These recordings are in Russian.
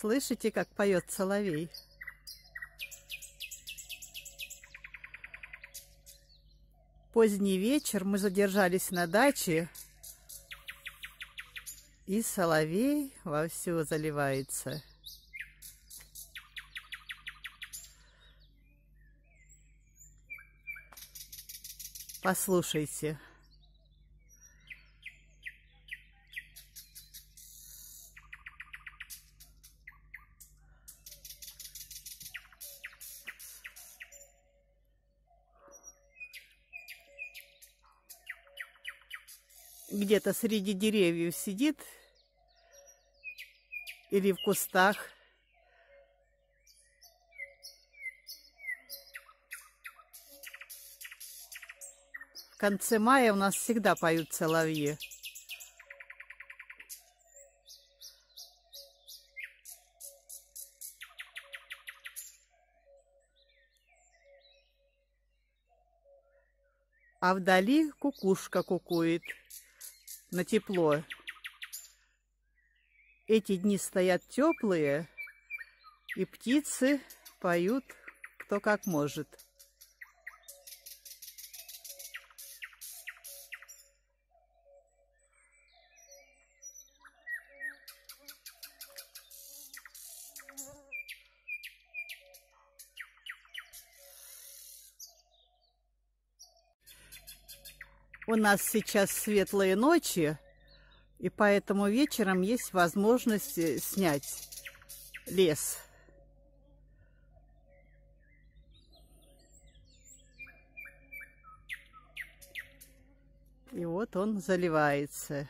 Слышите, как поет соловей? Поздний вечер мы задержались на даче, и соловей вовсю заливается. Послушайте. где-то среди деревьев сидит или в кустах. В конце мая у нас всегда поют соловьи. А вдали кукушка кукует на тепло. Эти дни стоят теплые, и птицы поют кто как может. У нас сейчас светлые ночи, и поэтому вечером есть возможность э, снять лес. И вот он заливается.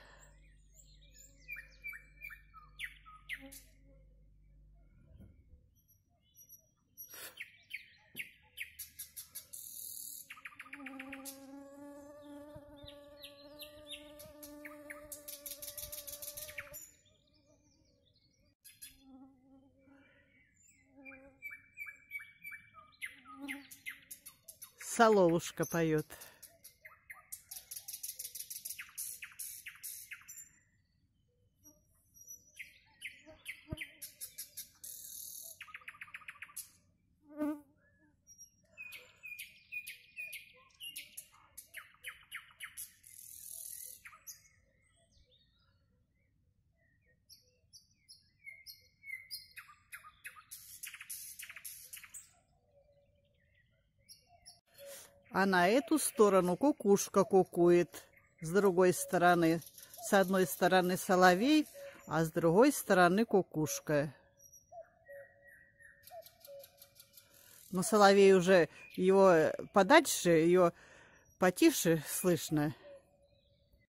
Соловушка поет. а на эту сторону кукушка кукует. С другой стороны, с одной стороны соловей, а с другой стороны кукушка. Но соловей уже его подальше, ее потише слышно.